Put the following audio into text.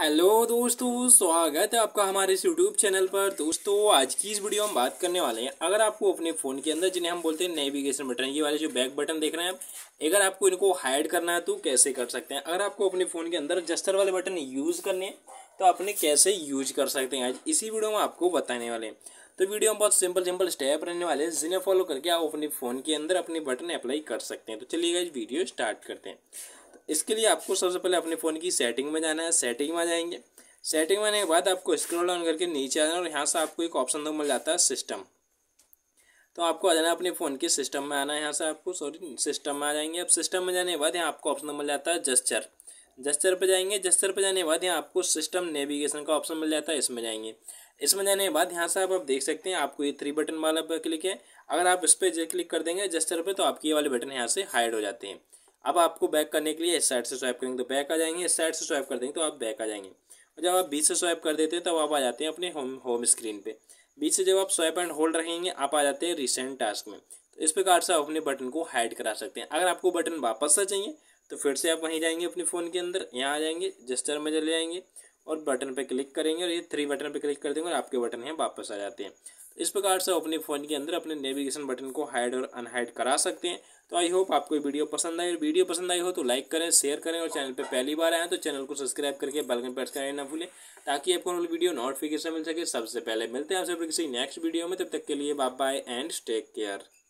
hello दोस्तों स्वागत है आपका हमारे इस यूट्यूब चैनल पर दोस्तों आज की इस वीडियो में बात करने वाले हैं अगर आपको अपने फ़ोन के अंदर जिन्हें हम बोलते हैं नेविगेशन बटन ये वाले जो बैक बटन देख रहे हैं आप अगर आपको इनको हाइड करना है तो कैसे कर सकते हैं अगर आपको अपने फ़ोन के अंदर जस्टर वाले बटन यूज़ करने हैं तो आपने कैसे यूज कर सकते हैं आज इसी वीडियो में आपको बताने वाले हैं तो वीडियो में बहुत सिंपल सिंपल स्टेप रहने वाले हैं जिन्हें फॉलो करके आप अपने फ़ोन के अंदर अपने बटन अप्लाई कर सकते हैं तो चलिए इस वीडियो स्टार्ट करते हैं इसके लिए आपको सबसे पहले अपने फ़ोन की सेटिंग में जाना है सेटिंग में जाएंगे सेटिंग में आने के बाद आपको स्क्रॉल डाउन करके नीचे आना और यहाँ से आपको एक ऑप्शन दो तो मिल जाता है सिस्टम तो आपको आ जाना अपने फ़ोन के सिस्टम में आना है यहाँ से आपको सॉरी सिस्टम में आ जाएंगे अब सिस्टम में जाने के बाद यहाँ आपको ऑप्शन मिल जाता है जस्चर जस्चर पर जाएंगे जस्चर पर जाने के बाद यहाँ आपको सिस्टम नेविगेशन का ऑप्शन मिल जाता है इसमें जाएंगे इसमें जाने के बाद यहाँ से आप आप देख सकते हैं आपको ये थ्री बटन वाला पर क्लिक है अगर आप इस पर क्लिक कर देंगे जस्चर पर तो आपकी ये वाले बटन यहाँ से हाइड हो जाते हैं अब आपको बैक करने के लिए इस साइड से स्वाइप करेंगे तो बैक आ जाएंगे इस साइड से स्वाइप कर देंगे तो आप बैक आ जाएंगे और जब आप बीच से स्वाइप कर देते हैं तब तो आप आ जाते हैं अपने होम होम स्क्रीन पे बीच से जब आप स्वाइप एंड होल्ड रहेंगे आप आ जाते हैं रिसेंट टास्क में तो इस प्रकार से आप अपने बटन को हाइड करा सकते हैं अगर आपको बटन वापस से चाहिए तो फिर से आप वहीं जाएंगे अपने फ़ोन के अंदर यहाँ आ जाएंगे जस्टर में चले जाएंगे और बटन पर क्लिक करेंगे और ये थ्री बटन पर क्लिक कर देंगे और आपके बटन यहाँ वापस आ जाते हैं तो इस प्रकार से अपने फ़ोन के अंदर अपने नेविगेशन बटन को हाइड और अनहाइड करा सकते हैं तो आई होप आपको वीडियो पसंद आई और वीडियो पसंद आई हो तो लाइक करें शेयर करें और चैनल पर पहली बार आए तो चैनल को सब्सक्राइब करके बेलकन प्रेस करना ना भूलें ताकि आपको हमारी वीडियो नोटिफिकेशन मिल सके सबसे पहले मिलते हैं आपसे किसी नेक्स्ट वीडियो में तब तक के लिए bye bye and take care